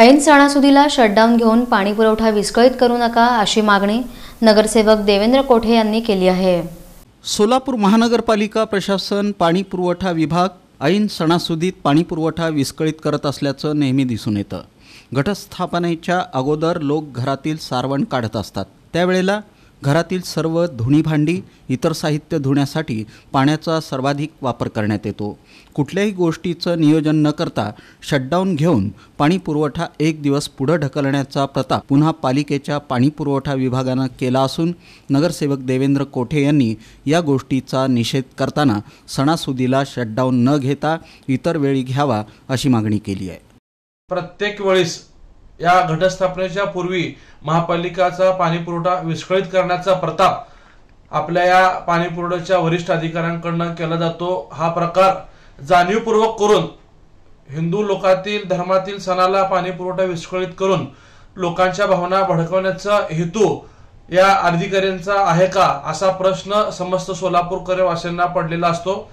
ऐन सणासुदीला शटडाऊन घेऊन पाणीपुरवठा विस्कळीत करू नका अशी मागणी नगरसेवक देवेंद्र कोठे यांनी केली आहे सोलापूर महानगरपालिका प्रशासन पाणीपुरवठा विभाग ऐन सणासुदीत पाणीपुरवठा विस्कळीत करत असल्याचं नेहमी दिसून येतं घटस्थापनेच्या अगोदर लोक घरातील सारवण काढत असतात त्यावेळेला घरातील सर्व धुणीभांडी इतर साहित्य धुण्यासाठी पाण्याचा सर्वाधिक वापर करण्यात येतो कुठल्याही गोष्टीचं नियोजन न करता शटडाऊन घेऊन पाणी पुरवठा एक दिवस पुढं ढकलण्याचा प्रताप पुन्हा पालिकेच्या पाणी पुरवठा विभागानं केला असून नगरसेवक देवेंद्र कोठे यांनी या गोष्टीचा निषेध करताना सणासुदीला शटडाऊन न घेता इतर वेळी घ्यावा अशी मागणी केली आहे प्रत्येक वेळेस या घटस्थापनेच्या पूर्वी महापालिकाचा पाणीपुरवठा विस्कळीत करण्याचा प्रताप आपल्या या पाणीपुरवठ्याच्या वरिष्ठ अधिकाऱ्यांकडनं केला जातो हा प्रकार जाणीवपूर्वक करून हिंदू लोकातील धर्मातील सणाला पाणीपुरवठा विस्कळीत करून लोकांच्या भावना भडकवण्याचा हेतू या अधिकाऱ्यांचा आहे का असा प्रश्न समस्त सोलापूरकर वाशांना पडलेला असतो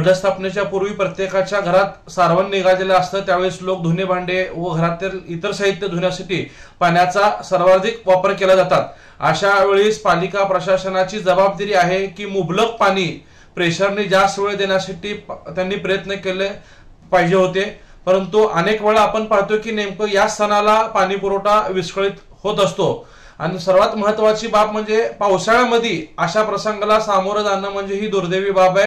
घटस्थापनेच्या पूर्वी प्रत्येकाच्या घरात सारवण निघालेलं असतं त्यावेळेस लोक धुणे भांडे व घरातील इतर साहित्य धुण्यासाठी पाण्याचा सर्वाधिक वापर केला जातात अशा वेळेस पालिका प्रशासनाची जबाबदारी आहे की मुबलक पाणी प्रेशरने जास्त वेळ देण्यासाठी त्यांनी प्रयत्न केले पाहिजे होते परंतु अनेक वेळा आपण पाहतो की नेमकं या सणाला पाणी पुरवठा विस्कळीत होत असतो आणि सर्वात महत्वाची बाब म्हणजे पावसाळ्यामध्ये अशा प्रसंगाला सामोरं जाणं म्हणजे ही दुर्दैवी बाब आहे